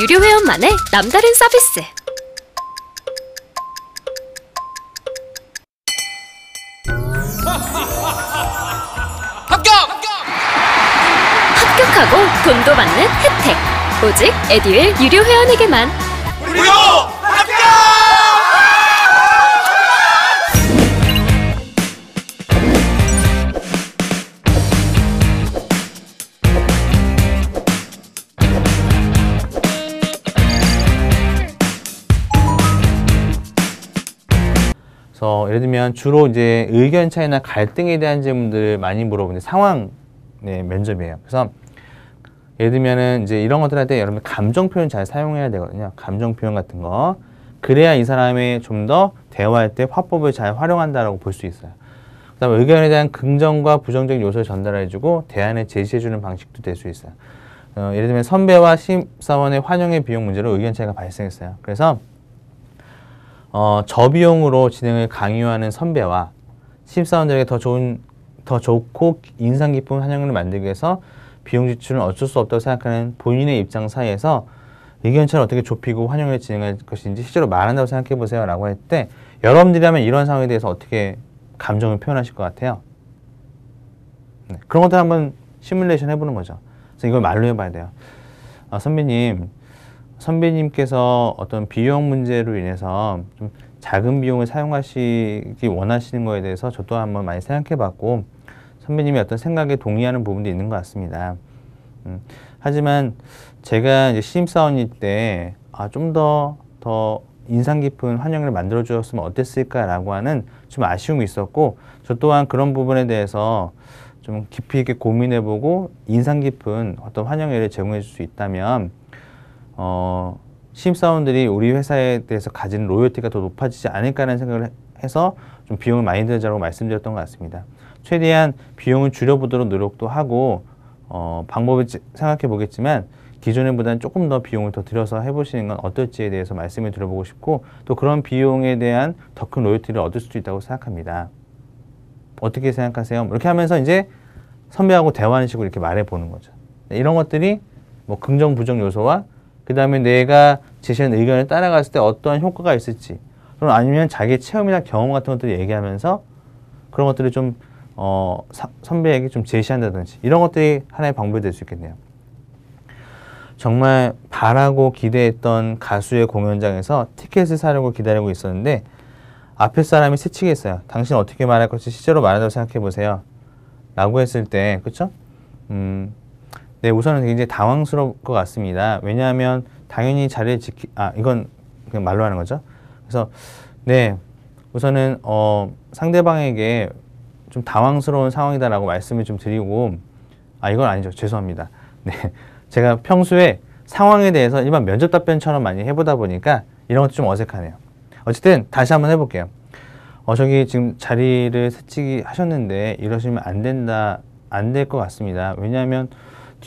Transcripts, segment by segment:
유료 회원만의 남다른 서비스 합격! 합격하고 돈도 받는 혜택 오직 에듀윌 유료 회원에게만 무료! 예를 들면 주로 이제 의견 차이나 갈등에 대한 질문들을 많이 물어보는 상황 네, 면접이에요. 그래서 예를 들면은 이제 이런 것들 할때 여러분 감정 표현 잘 사용해야 되거든요. 감정 표현 같은 거. 그래야 이 사람이 좀더 대화할 때 화법을 잘 활용한다라고 볼 수 있어요. 그다음 의견에 대한 긍정과 부정적인 요소를 전달해주고 대안을 제시해주는 방식도 될 수 있어요. 어, 예를 들면 선배와 심사원의 환영의 비용 문제로 의견 차이가 발생했어요. 그래서 어, 저비용으로 진행을 강요하는 선배와 신입사원들에게 더 좋은 더 좋고 인상 깊은 환영을 만들기 위해서 비용 지출은 어쩔 수 없다고 생각하는 본인의 입장 사이에서 의견 차를 어떻게 좁히고 환영을 진행할 것인지 실제로 말한다고 생각해 보세요 라고 할 때 여러분들이라면 이런 상황에 대해서 어떻게 감정을 표현하실 것 같아요? 네, 그런 것들 한번 시뮬레이션 해보는 거죠. 그래서 이걸 말로 해봐야 돼요. 아, 선배님 선배님께서 어떤 비용 문제로 인해서 좀 작은 비용을 사용하시기 원하시는 거에 대해서 저도 한번 많이 생각해 봤고 선배님의 어떤 생각에 동의하는 부분도 있는 것 같습니다. 음, 하지만 제가 이제 신입사원일 때좀 아, 더, 더 인상 깊은 환영을 만들어 주었으면 어땠을까라고 하는 좀 아쉬움이 있었고 저 또한 그런 부분에 대해서 좀 깊이 있게 고민해 보고 인상 깊은 어떤 환영회를 제공해 줄 수 있다면 어, 심사원들이 우리 회사에 대해서 가진 로열티가 더 높아지지 않을까라는 생각을 해서 좀 비용을 많이 들자고 말씀드렸던 것 같습니다. 최대한 비용을 줄여보도록 노력도 하고 어, 방법을 생각해 보겠지만 기존에 보다는 조금 더 비용을 더 들여서 해보시는 건 어떨지에 대해서 말씀을 드려보고 싶고 또 그런 비용에 대한 더 큰 로열티를 얻을 수도 있다고 생각합니다. 어떻게 생각하세요? 이렇게 하면서 이제 선배하고 대화하는 식으로 이렇게 말해보는 거죠. 네, 이런 것들이 뭐 긍정 부정 요소와 그 다음에 내가 제시한 의견을 따라갔을 때 어떠한 효과가 있을지 그럼 아니면 자기 체험이나 경험 같은 것들을 얘기하면서 그런 것들을 좀 어, 사, 선배에게 좀 제시한다든지 이런 것들이 하나의 방법이 될 수 있겠네요. 정말 바라고 기대했던 가수의 공연장에서 티켓을 사려고 기다리고 있었는데 앞에 사람이 새치겠어요. 당신 어떻게 말할 것이 실제로 말한다고 생각해 보세요. 라고 했을 때 그쵸? 음, 네, 우선은 굉장히 당황스러울 것 같습니다. 왜냐하면 당연히 자리를 지키, 아, 이건 그냥 말로 하는 거죠. 그래서, 네, 우선은, 어, 상대방에게 좀 당황스러운 상황이다라고 말씀을 좀 드리고, 아, 이건 아니죠. 죄송합니다. 네. 제가 평소에 상황에 대해서 일반 면접 답변처럼 많이 해보다 보니까 이런 것도 좀 어색하네요. 어쨌든 다시 한번 해볼게요. 어, 저기 지금 자리를 새치기 하셨는데 이러시면 안 된다, 안 될 것 같습니다. 왜냐하면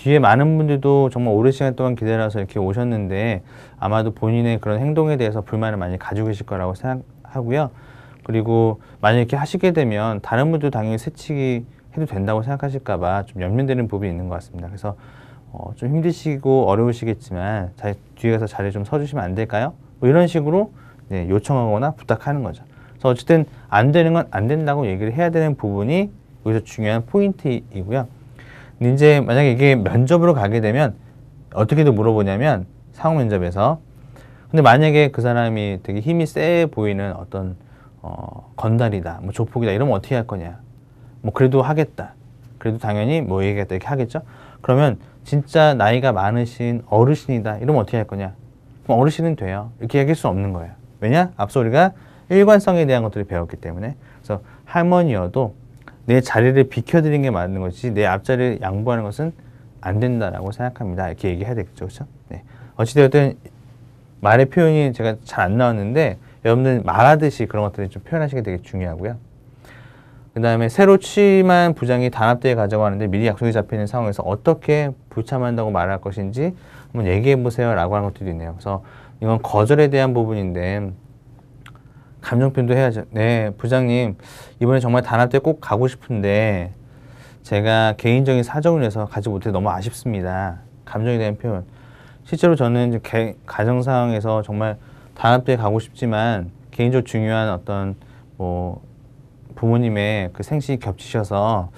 뒤에 많은 분들도 정말 오랜 시간 동안 기다려서 이렇게 오셨는데 아마도 본인의 그런 행동에 대해서 불만을 많이 가지고 계실 거라고 생각하고요. 그리고 만약 이렇게 하시게 되면 다른 분도 당연히 새치기 해도 된다고 생각하실까 봐 좀 염려되는 부분이 있는 것 같습니다. 그래서 어, 좀 힘드시고 어려우시겠지만 자, 뒤에 가서 자리에 좀 서주시면 안 될까요? 뭐 이런 식으로 네, 요청하거나 부탁하는 거죠. 그래서 어쨌든 안 되는 건 안 된다고 얘기를 해야 되는 부분이 여기서 중요한 포인트이고요. 이제 만약에 이게 면접으로 가게 되면 어떻게든 물어보냐면 상호 면접에서 근데 만약에 그 사람이 되게 힘이 세 보이는 어떤 어, 건달이다, 뭐 조폭이다 이러면 어떻게 할 거냐? 뭐 그래도 하겠다. 그래도 당연히 뭐 얘기했다 이렇게 하겠죠. 그러면 진짜 나이가 많으신 어르신이다 이러면 어떻게 할 거냐? 그럼 어르신은 돼요. 이렇게 얘기할 수 없는 거예요. 왜냐? 앞서 우리가 일관성에 대한 것들을 배웠기 때문에. 그래서 할머니여도 내 자리를 비켜드리는 게 맞는 거지 내 앞자리를 양보하는 것은 안 된다라고 생각합니다. 이렇게 얘기해야 되겠죠. 그렇죠? 네. 어찌되었든 말의 표현이 제가 잘 안 나왔는데 여러분들 말하듯이 그런 것들을 좀표현하시게 되게 중요하고요. 그 다음에 새로 취임한 부장이 단합대에 가자고 하는데 미리 약속이 잡히는 상황에서 어떻게 불참한다고 말할 것인지 한번 얘기해 보세요 라고 하는 것들이 있네요. 그래서 이건 거절에 대한 부분인데 감정표현도 해야죠. 네, 부장님 이번에 정말 단합 때 꼭 가고 싶은데 제가 개인적인 사정을 해서 가지 못해 너무 아쉽습니다. 감정에 대한 표현. 실제로 저는 개, 가정 상황에서 정말 단합 때 가고 싶지만 개인적 중요한 어떤 뭐 부모님의 그 생식이 겹치셔서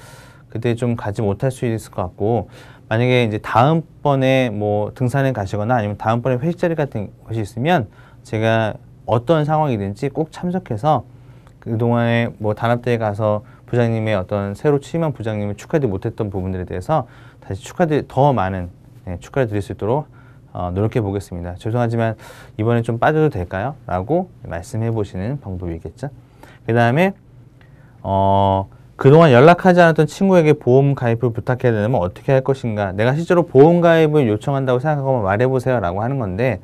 그때 좀 가지 못할 수 있을 것 같고 만약에 이제 다음번에 뭐 등산에 가시거나 아니면 다음번에 회식 자리 같은 것이 있으면 제가 어떤 상황이든지 꼭 참석해서 그동안에 뭐 단합대에 가서 부장님의 어떤 새로 취임한 부장님을 축하드리지 못했던 부분들에 대해서 다시 축하드리, 더 많은 네, 축하를 드릴 수 있도록 어, 노력해 보겠습니다. 죄송하지만 이번에 좀 빠져도 될까요? 라고 말씀해 보시는 방법이겠죠. 그 다음에 어, 그동안 연락하지 않았던 친구에게 보험 가입을 부탁해야 되면 어떻게 할 것인가 내가 실제로 보험 가입을 요청한다고 생각하고 말해보세요 라고 하는 건데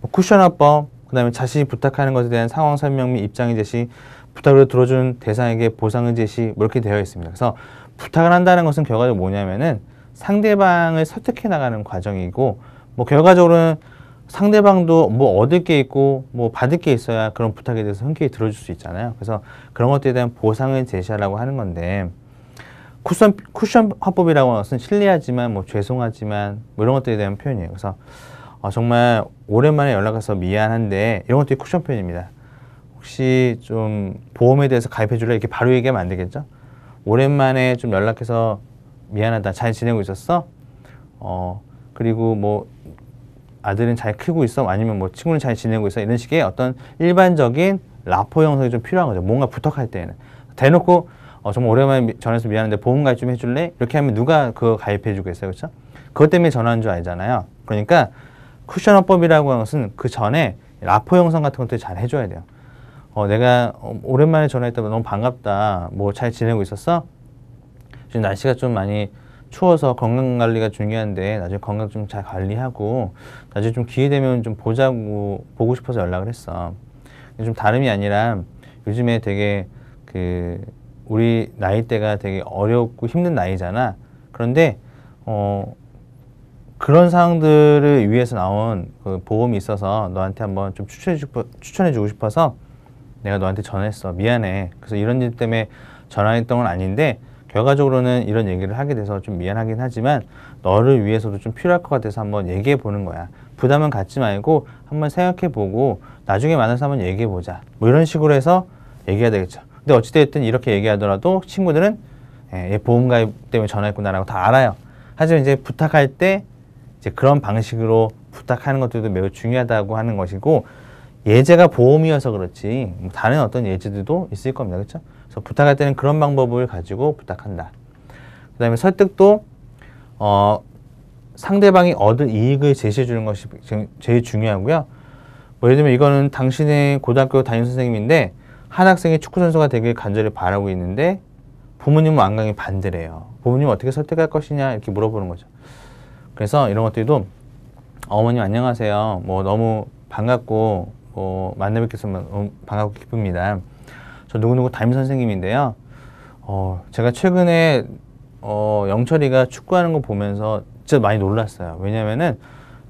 뭐 쿠션 화법, 그 다음에 자신이 부탁하는 것에 대한 상황 설명 및 입장의 제시, 부탁을 들어준 대상에게 보상의 제시 뭐 이렇게 되어 있습니다. 그래서 부탁을 한다는 것은 결과적으로 뭐냐면은 상대방을 설득해 나가는 과정이고 뭐 결과적으로는 상대방도 뭐 얻을 게 있고 뭐 받을 게 있어야 그런 부탁에 대해서 흔쾌히 들어줄 수 있잖아요. 그래서 그런 것들에 대한 보상을 제시하라고 하는 건데 쿠션 쿠션 화법이라고 하는 것은 실례하지만 뭐 죄송하지만 뭐 이런 것들에 대한 표현이에요. 그래서 아, 정말 오랜만에 연락해서 미안한데 이런 것도 쿠션 표현입니다. 혹시 좀 보험에 대해서 가입해 줄래? 이렇게 바로 얘기하면 안 되겠죠? 오랜만에 좀 연락해서 미안하다. 잘 지내고 있었어? 어, 그리고 뭐 아들은 잘 크고 있어? 아니면 뭐 친구는 잘 지내고 있어? 이런 식의 어떤 일반적인 라포 형성이 좀 필요한 거죠. 뭔가 부탁할 때에는. 대놓고 어, 정말 오랜만에 전해서 미안한데 보험 가입 좀 해줄래? 이렇게 하면 누가 그거 가입해 주겠어요. 그렇죠? 그것 때문에 전화한 줄 알잖아요. 그러니까 쿠션 화법이라고 하는 것은 그 전에 라포 영상 같은 것들 잘 해줘야 돼요. 어, 내가 오랜만에 전화했다 너무 반갑다. 뭐 잘 지내고 있었어? 지금 날씨가 좀 많이 추워서 건강 관리가 중요한데 나중에 건강 좀 잘 관리하고 나중에 좀 기회 되면 좀 보자고 보고 싶어서 연락을 했어. 좀 다름이 아니라 요즘에 되게 그 우리 나이대가 되게 어렵고 힘든 나이잖아. 그런데 어 그런 상황들을 위해서 나온 그 보험이 있어서 너한테 한번 좀 추천해 주고, 추천해 주고 싶어서 내가 너한테 전화했어. 미안해. 그래서 이런 일 때문에 전화했던 건 아닌데 결과적으로는 이런 얘기를 하게 돼서 좀 미안하긴 하지만 너를 위해서도 좀 필요할 것 같아서 한번 얘기해 보는 거야. 부담은 갖지 말고 한번 생각해 보고 나중에 만나서 한번 얘기해 보자. 뭐 이런 식으로 해서 얘기해야 되겠죠. 근데 어찌됐든 이렇게 얘기하더라도 친구들은 예, 보험 가입 때문에 전화했구나라고 다 알아요. 하지만 이제 부탁할 때 이제 그런 방식으로 부탁하는 것들도 매우 중요하다고 하는 것이고 예제가 보험이어서 그렇지 뭐 다른 어떤 예제들도 있을 겁니다. 그렇죠? 그래서 부탁할 때는 그런 방법을 가지고 부탁한다. 그 다음에 설득도 어, 상대방이 얻을 이익을 제시해 주는 것이 제일 중요하고요. 뭐 예를 들면 이거는 당신의 고등학교 담임 선생님인데 한 학생이 축구 선수가 되길 간절히 바라고 있는데 부모님은 완강히 반대래요. 부모님 은 어떻게 설득할 것이냐 이렇게 물어보는 거죠. 그래서 이런 것들도 어머님 안녕하세요. 뭐 너무 반갑고 뭐 만나 뵙겠서 반갑고 기쁩니다. 저 누구누구 담임 선생님인데요. 어, 제가 최근에 어, 영철이가 축구하는 거 보면서 진짜 많이 놀랐어요. 왜냐면은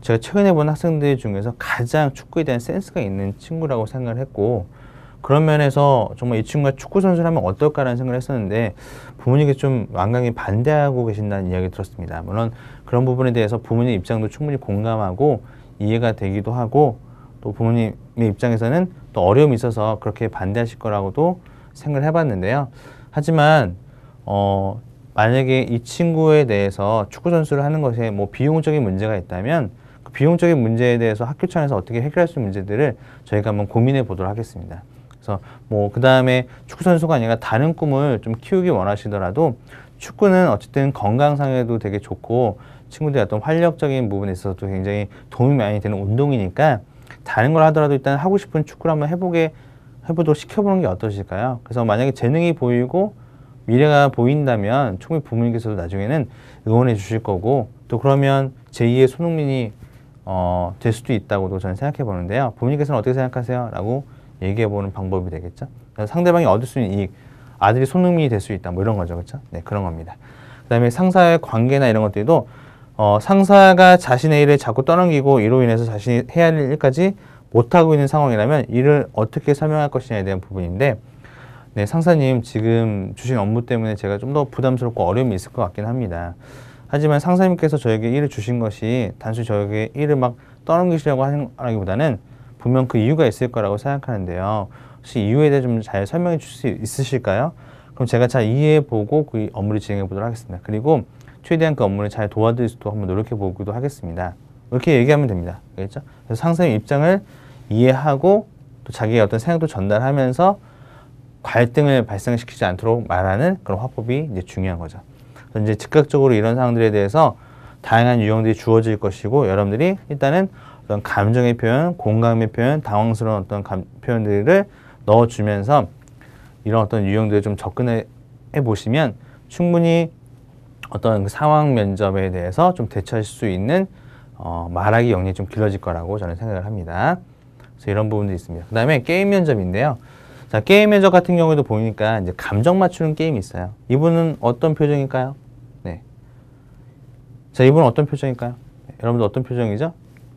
제가 최근에 본 학생들 중에서 가장 축구에 대한 센스가 있는 친구라고 생각을 했고 그런 면에서 정말 이 친구가 축구 선수를 하면 어떨까라는 생각을 했었는데 부모님께 좀 완강히 반대하고 계신다는 이야기 들었습니다. 물론 그런 부분에 대해서 부모님 입장도 충분히 공감하고 이해가 되기도 하고 또 부모님의 입장에서는 또 어려움이 있어서 그렇게 반대하실 거라고도 생각을 해봤는데요. 하지만 어 만약에 이 친구에 대해서 축구 선수를 하는 것에 뭐 비용적인 문제가 있다면 그 비용적인 문제에 대해서 학교 차원에서 어떻게 해결할 수 있는 문제들을 저희가 한번 고민해 보도록 하겠습니다. 그래서 뭐그 다음에 축구 선수가 아니라 다른 꿈을 좀 키우기 원하시더라도 축구는 어쨌든 건강상에도 되게 좋고 친구들의 어떤 활력적인 부분에 있어서도 굉장히 도움이 많이 되는 운동이니까 다른 걸 하더라도 일단 하고 싶은 축구를 한번 해보게 해보도록 시켜보는 게 어떠실까요? 그래서 만약에 재능이 보이고 미래가 보인다면 총회 부모님께서도 나중에는 응원해 주실 거고 또 그러면 제2의 손흥민이 어, 될 수도 있다고도 저는 생각해 보는데요. 부모님께서는 어떻게 생각하세요? 라고 얘기해보는 방법이 되겠죠. 상대방이 얻을 수 있는 이익, 아들이 손흥민이 될 수 있다, 뭐 이런 거죠, 그렇죠? 네, 그런 겁니다. 그다음에 상사의 관계나 이런 것들도 어, 상사가 자신의 일을 자꾸 떠넘기고 이로 인해서 자신이 해야 할 일까지 못하고 있는 상황이라면 이를 어떻게 설명할 것이냐에 대한 부분인데 네, 상사님 지금 주신 업무 때문에 제가 좀 더 부담스럽고 어려움이 있을 것 같긴 합니다. 하지만 상사님께서 저에게 일을 주신 것이 단순히 저에게 일을 막 떠넘기시려고 하는 기보다는 분명 그 이유가 있을 거라고 생각하는데요. 혹시 이유에 대해 좀 잘 설명해 주실 수 있으실까요? 그럼 제가 잘 이해해 보고 그 업무를 진행해 보도록 하겠습니다. 그리고 최대한 그 업무를 잘 도와드릴 수도 한번 노력해 보기도 하겠습니다. 이렇게 얘기하면 됩니다. 알겠죠? 그래서 상사의 입장을 이해하고 또 자기의 어떤 생각도 전달하면서 갈등을 발생시키지 않도록 말하는 그런 화법이 이제 중요한 거죠. 그래서 이제 즉각적으로 이런 상황들에 대해서 다양한 유형들이 주어질 것이고 여러분들이 일단은 어떤 감정의 표현, 공감의 표현, 당황스러운 어떤 감, 표현들을 넣어주면서 이런 어떤 유형들에좀 접근해 보시면 충분히 어떤 그 상황 면접에 대해서 좀 대처할 수 있는 어, 말하기 영역이 좀 길어질 거라고 저는 생각을 합니다. 그래서 이런 부분도 있습니다. 그 다음에 게임 면접인데요. 자, 게임 면접 같은 경우에도 보니까 이제 감정 맞추는 게임이 있어요. 이분은 어떤 표정일까요? 네. 자, 이분은 어떤 표정일까요? 네, 여러분들 어떤 표정이죠?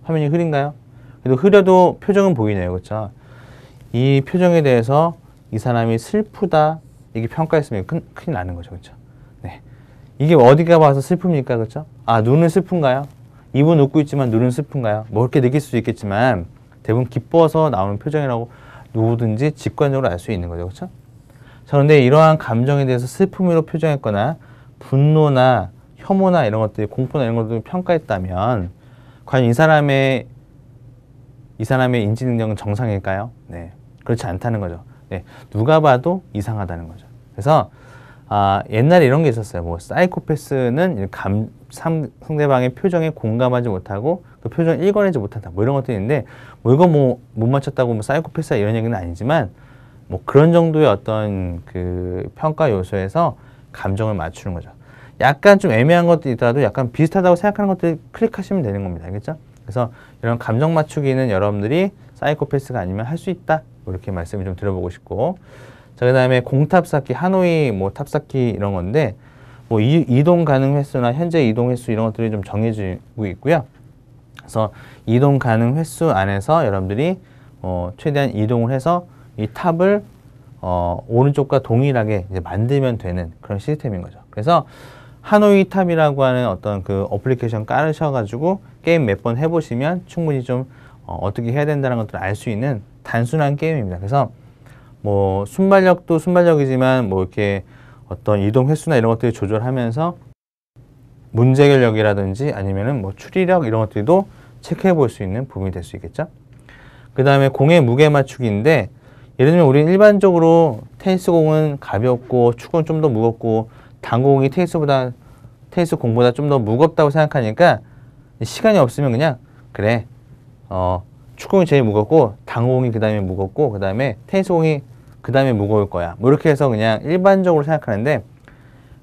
화면이 흐린가요? 그래도 흐려도 표정은 보이네요. 그렇죠? 이 표정에 대해서 이 사람이 슬프다 이게 평가했으면 큰, 큰일 나는 거죠. 그렇죠? 네. 이게 어디가 봐서 슬픕니까? 그렇죠? 아, 눈은 슬픈가요? 입은 웃고 있지만 눈은 슬픈가요? 뭐 이렇게 느낄 수도 있겠지만 대부분 기뻐서 나오는 표정이라고 누구든지 직관적으로 알 수 있는 거죠. 그렇죠? 그런데 이러한 감정에 대해서 슬픔으로 표정했거나 분노나 혐오나 이런 것들 공포나 이런 것들을 평가했다면 과연 이 사람의 이 사람의 인지 능력은 정상일까요? 네, 그렇지 않다는 거죠. 네, 누가 봐도 이상하다는 거죠. 그래서 아, 옛날에 이런 게 있었어요. 뭐 사이코패스는 감, 상, 상대방의 표정에 공감하지 못하고 그 표정 일관하지 못한다. 뭐 이런 것들 있는데 뭐 이거 뭐 못 맞췄다고 뭐사이코패스 이런 얘기는 아니지만 뭐 그런 정도의 어떤 그 평가 요소에서 감정을 맞추는 거죠. 약간 좀 애매한 것들 있더라도 약간 비슷하다고 생각하는 것들 클릭하시면 되는 겁니다. 알겠죠? 그래서 이런 감정 맞추기는 여러분들이 사이코패스가 아니면 할 수 있다. 뭐 이렇게 말씀을 좀 드려보고 싶고 자, 그 다음에 공탑 쌓기, 하노이 뭐탑 쌓기 이런 건데 뭐 이, 이동 가능 횟수나 현재 이동 횟수 이런 것들이 좀 정해지고 있고요. 그래서 이동 가능 횟수 안에서 여러분들이 어, 최대한 이동을 해서 이 탑을 어, 오른쪽과 동일하게 이제 만들면 되는 그런 시스템인 거죠. 그래서 하노이탑이라고 하는 어떤 그 어플리케이션 깔으셔가지고 게임 몇 번 해보시면 충분히 좀 어, 떻게 해야 된다는 것들을 알 수 있는 단순한 게임입니다. 그래서 뭐 순발력도 순발력이지만 뭐 이렇게 어떤 이동 횟수나 이런 것들을 조절하면서 문제 해결력이라든지 아니면은 뭐 추리력 이런 것들도 체크해 볼 수 있는 부분이 될 수 있겠죠. 그 다음에 공의 무게 맞추기인데 예를 들면 우리는 일반적으로 테니스 공은 가볍고 축은좀 더 무겁고 당공이 테니스보다 테니스 공보다 좀 더 무겁다고 생각하니까 시간이 없으면 그냥 그래 어 축구공이 제일 무겁고 당공이 그 다음에 무겁고 그 다음에 테니스공이 그 다음에 무거울 거야 뭐 이렇게 해서 그냥 일반적으로 생각하는데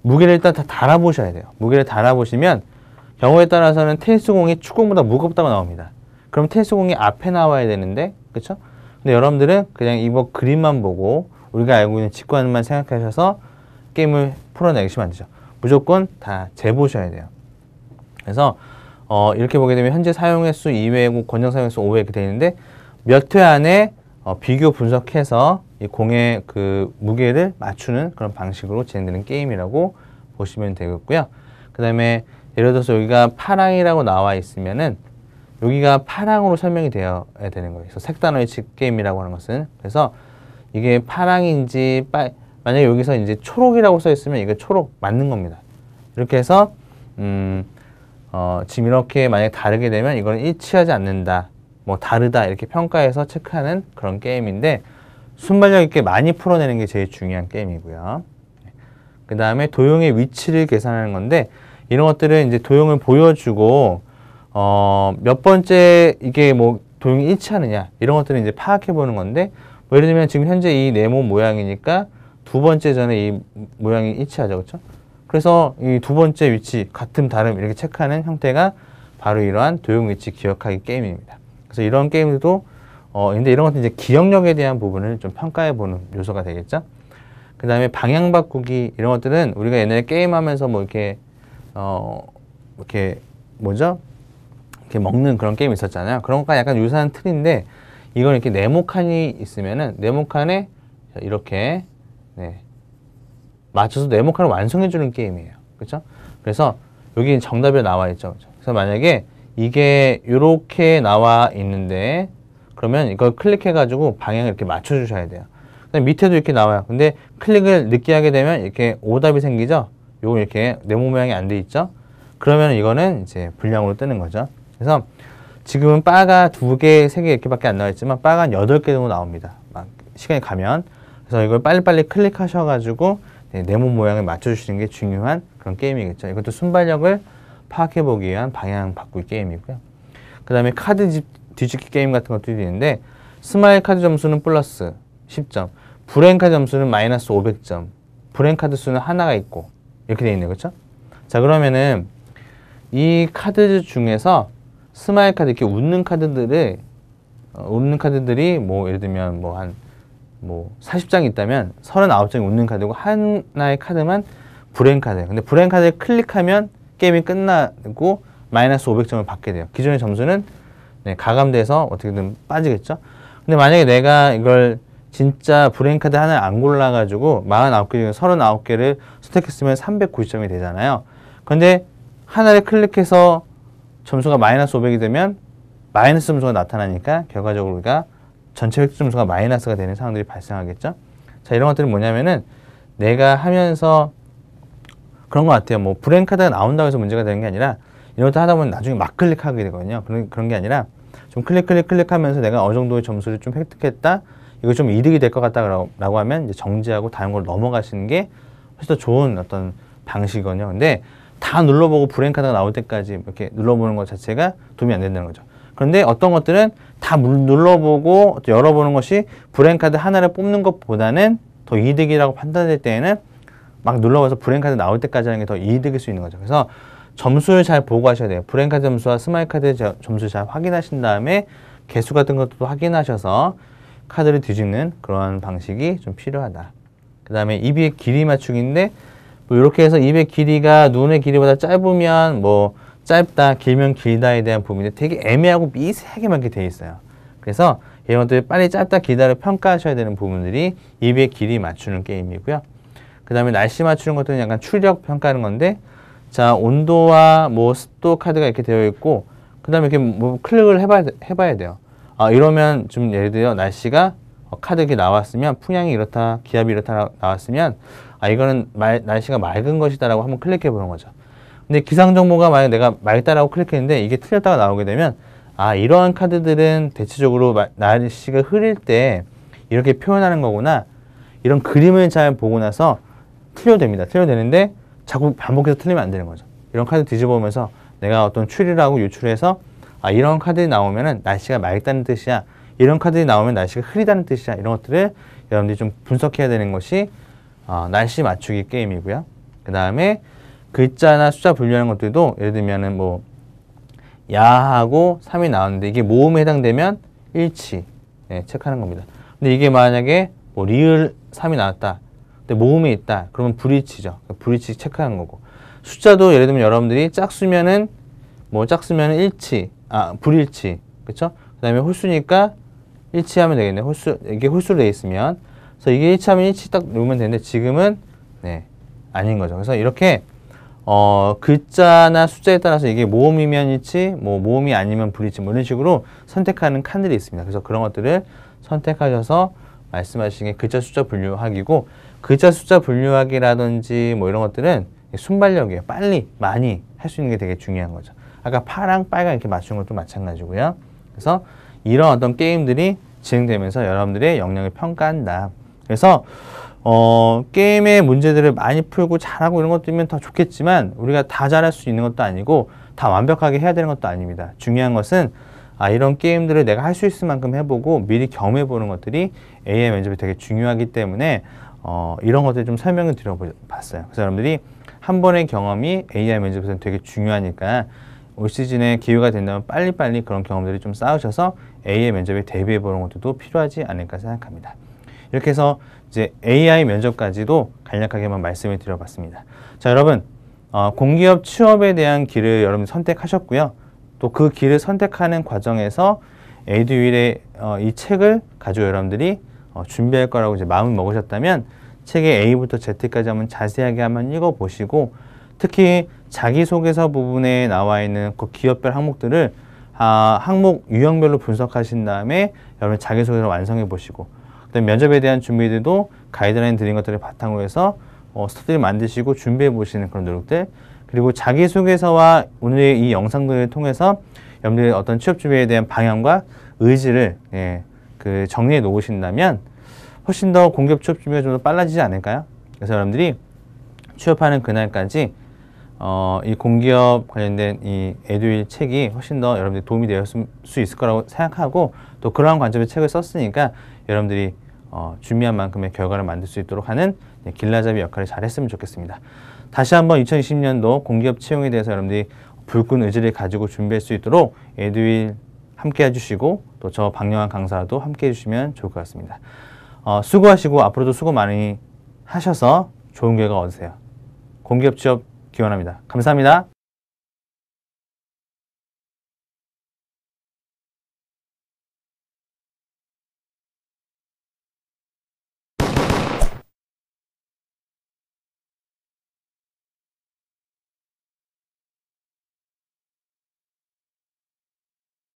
무게를 일단 다 달아보셔야 돼요 무게를 달아보시면 경우에 따라서는 테니스공이 축구공보다 무겁다고 나옵니다 그럼 테니스공이 앞에 나와야 되는데 그렇죠? 근데 여러분들은 그냥 이거 그림만 보고 우리가 알고 있는 직관만 생각하셔서 게임을 풀어내시면 안 되죠. 무조건 다 재보셔야 돼요. 그래서 어, 이렇게 보게 되면 현재 사용 횟수 2회고 권장 사용 횟수 5회 이렇게 돼 있는데 몇 회 안에 어, 비교 분석해서 이 공의 그 무게를 맞추는 그런 방식으로 진행되는 게임이라고 보시면 되겠고요. 그 다음에 예를 들어서 여기가 파랑이라고 나와 있으면은 여기가 파랑으로 설명이 되어야 되는 거예요. 그래서 색단어의 집 게임이라고 하는 것은 그래서 이게 파랑인지 빨 만약에 여기서 이제 초록이라고 써 있으면 이게 초록 맞는 겁니다. 이렇게 해서 음, 어, 지금 이렇게 만약에 다르게 되면 이건 일치하지 않는다. 뭐 다르다 이렇게 평가해서 체크하는 그런 게임인데 순발력 있게 많이 풀어내는 게 제일 중요한 게임이고요. 그 다음에 도형의 위치를 계산하는 건데 이런 것들은 이제 도형을 보여주고 어, 몇 번째 이게 뭐 도형이 일치하느냐 이런 것들을 이제 파악해 보는 건데 뭐 예를 들면 지금 현재 이 네모 모양이니까 두 번째 전에 이 모양이 일치하죠. 그렇죠? 그래서 이 두 번째 위치, 같은 다름 이렇게 체크하는 형태가 바로 이러한 도형 위치 기억하기 게임입니다. 그래서 이런 게임들도 어, 근데 이런 것도 이제 기억력에 대한 부분을 좀 평가해 보는 요소가 되겠죠. 그 다음에 방향 바꾸기 이런 것들은 우리가 옛날에 게임하면서 뭐 이렇게 어, 이렇게 뭐죠? 이렇게 먹는 그런 게임 있었잖아요. 그런 것과 약간 유사한 틀인데 이건 이렇게 네모칸이 있으면은 네모칸에 이렇게 네. 맞춰서 네모 칸을 완성해주는 게임이에요. 그죠 그래서 여기 정답이 나와 있죠. 그렇 그래서 만약에 이게 이렇게 나와 있는데 그러면 이걸 클릭해가지고 방향을 이렇게 맞춰주셔야 돼요. 밑에도 이렇게 나와요. 근데 클릭을 늦게 하게 되면 이렇게 오답이 생기죠? 요건 이렇게 네모 모양이 안 돼 있죠? 그러면 이거는 이제 불량으로 뜨는 거죠. 그래서 지금은 바가 두 개, 세 개 이렇게밖에 안 나와 있지만 바가 여덟 개 정도 나옵니다. 시간이 가면. 그래서 이걸 빨리빨리 클릭하셔가지고 네, 내몸 모양에 맞춰주시는 게 중요한 그런 게임이겠죠. 이것도 순발력을 파악해보기 위한 방향 바꾸기 게임이고요. 그 다음에 카드 뒤집기 게임 같은 것도 있는데 스마일 카드 점수는 플러스 10점, 브레 카드 점수는 마이너스 500점, 브레 카드 수는 하나가 있고 이렇게 되어 있네요. 그렇죠? 자 그러면은 이 카드 중에서 스마일 카드 이렇게 웃는 카드들을 어, 웃는 카드들이 뭐 예를 들면 뭐한 뭐 40장이 있다면 39장이 웃는 카드고 하나의 카드만 불행 카드. 근데 불행 카드를 클릭하면 게임이 끝나고 마이너스 500점을 받게 돼요. 기존의 점수는 네, 가감돼서 어떻게든 빠지겠죠. 근데 만약에 내가 이걸 진짜 불행 카드 하나 를안 골라가지고 49개 중에 39개를 선택했으면 390점이 되잖아요. 근데 하나를 클릭해서 점수가 마이너스 500이 되면 마이너스 점수가 나타나니까 결과적으로 우리가 전체 획득 점수가 마이너스가 되는 상황들이 발생하겠죠. 자 이런 것들은 뭐냐면은 내가 하면서 그런 것 같아요. 뭐 브랜 카드가 나온다고 해서 문제가 되는 게 아니라 이런 것도 하다 보면 나중에 막 클릭하게 되거든요. 그런, 그런 게 아니라 좀 클릭 클릭 클릭하면서 내가 어느 정도의 점수를 좀 획득했다. 이거 좀 이득이 될 것 같다라고 하면 이제 정지하고 다른 걸 넘어가시는 게 훨씬 더 좋은 어떤 방식이거든요. 근데 다 눌러보고 브랜 카드가 나올 때까지 이렇게 눌러보는 것 자체가 도움이 안 된다는 거죠. 그런데 어떤 것들은 다 눌러보고 열어보는 것이 브랜카드 하나를 뽑는 것보다는 더 이득이라고 판단될 때에는 막 눌러봐서 브랜카드 나올 때까지 하는 게 더 이득일 수 있는 거죠. 그래서 점수를 잘 보고 하셔야 돼요. 브랜카드 점수와 스마일카드 점수 잘 확인하신 다음에 개수 같은 것도 확인하셔서 카드를 뒤집는 그러 방식이 좀 필요하다. 그 다음에 입의 길이 맞추기인데 뭐 이렇게 해서 입의 길이가 눈의 길이보다 짧으면 뭐 짧다, 길면 길다에 대한 부분이 되게 애매하고 미세하게만 게 되어 있어요. 그래서 이런 것들 빨리 짧다, 길다를 평가하셔야 되는 부분들이 입의 길이 맞추는 게임이고요. 그 다음에 날씨 맞추는 것들은 약간 출력 평가하는 건데 자 온도와 뭐 습도 카드가 이렇게 되어 있고 그 다음에 이렇게 뭐 클릭을 해봐야, 해봐야 돼요. 아 이러면 좀 예를 들어 날씨가 어, 카드 이 나왔으면 풍향이 이렇다, 기압이 이렇다 나왔으면 아 이거는 말, 날씨가 맑은 것이다라고 한번 클릭해 보는 거죠. 근데 기상정보가 만약 내가 맑다라고 클릭했는데 이게 틀렸다가 나오게 되면 아 이러한 카드들은 대체적으로 날씨가 흐릴 때 이렇게 표현하는 거구나 이런 그림을 잘 보고 나서 틀려됩니다. 틀려되는데 자꾸 반복해서 틀리면 안 되는 거죠. 이런 카드 뒤집어보면서 내가 어떤 추리라고 유출해서 아 이런 카드들 나오면 은 날씨가 맑다는 뜻이야. 이런 카드들 나오면 날씨가 흐리다는 뜻이야. 이런 것들을 여러분들이 좀 분석해야 되는 것이 어, 날씨 맞추기 게임이고요. 그 다음에 글자나 숫자 분류하는 것들도 예를 들면은 뭐 야하고 3이 나오는데 이게 모음에 해당되면 일치 네, 체크하는 겁니다. 근데 이게 만약에 뭐 리을 3이 나왔다. 근데 모음이 있다. 그러면 불일치죠. 그러니까 불일치 체크하는 거고. 숫자도 예를 들면 여러분들이 짝수면은 뭐 짝수면은 일치, 아 불일치, 그렇죠? 그다음에 홀수니까 일치하면 되겠네. 홀수 이게 홀수로 돼 있으면 그래서 이게 일치하면 일치 딱 놓으면 되는데 지금은 네 아닌 거죠. 그래서 이렇게 어, 글자나 숫자에 따라서 이게 모음이면 있지, 뭐 모음이 아니면 불이지, 뭐 이런 식으로 선택하는 칸들이 있습니다. 그래서 그런 것들을 선택하셔서 말씀하신 게 글자 숫자 분류하기고 글자 숫자 분류하기라든지 뭐 이런 것들은 순발력이에요. 빨리, 많이 할 수 있는 게 되게 중요한 거죠. 아까 파랑, 빨간 이렇게 맞춘 것도 마찬가지고요. 그래서 이런 어떤 게임들이 진행되면서 여러분들의 역량을 평가한다. 그래서 어, 게임의 문제들을 많이 풀고 잘하고 이런 것들면 더 좋겠지만 우리가 다 잘할 수 있는 것도 아니고 다 완벽하게 해야 되는 것도 아닙니다. 중요한 것은 아, 이런 게임들을 내가 할 수 있을 만큼 해보고 미리 경험해보는 것들이 AI 면접이 되게 중요하기 때문에 어, 이런 것들 좀 설명을 드려봤어요. 그래서 여러분들이 한 번의 경험이 AI 면접에서는 되게 중요하니까 올 시즌에 기회가 된다면 빨리빨리 그런 경험들이 좀 쌓으셔서 AI 면접에 대비해보는 것도 필요하지 않을까 생각합니다. 이렇게 해서 이제 AI 면접까지도 간략하게만 말씀을 드려봤습니다. 자, 여러분 어, 공기업 취업에 대한 길을 여러분 선택하셨고요. 또 그 길을 선택하는 과정에서 에듀윌의 어, 이 책을 가지고 여러분들이 어, 준비할 거라고 이제 마음을 먹으셨다면 책의 A부터 Z까지 한번 자세하게 한번 읽어보시고 특히 자기소개서 부분에 나와 있는 그 기업별 항목들을 아, 항목 유형별로 분석하신 다음에 여러분 자기소개서 완성해 보시고 그다음 면접에 대한 준비들도 가이드라인 드린 것들을 바탕으로 해서 어, 스터디를 만드시고 준비해 보시는 그런 노력들 그리고 자기소개서와 오늘 의이 영상들을 통해서 여러분들의 어떤 취업 준비에 대한 방향과 의지를 예, 그 정리해 놓으신다면 훨씬 더 공격 취업 준비가 좀 더 빨라지지 않을까요? 그래서 여러분들이 취업하는 그날까지 어, 이 공기업 관련된 이 에듀일 책이 훨씬 더 여러분들 도움이 되었을 수 있을 거라고 생각하고 또 그러한 관점의 책을 썼으니까 여러분들이 어, 준비한 만큼의 결과를 만들 수 있도록 하는 길라잡이 역할을 잘했으면 좋겠습니다. 다시 한번 2020년도 공기업 채용에 대해서 여러분들이 불끈 의지를 가지고 준비할 수 있도록 에듀윌 함께 해주시고 또 저 박영환 강사도 함께 해주시면 좋을 것 같습니다. 어, 수고하시고 앞으로도 수고 많이 하셔서 좋은 결과 얻으세요. 공기업 취업 기원합니다. 감사합니다.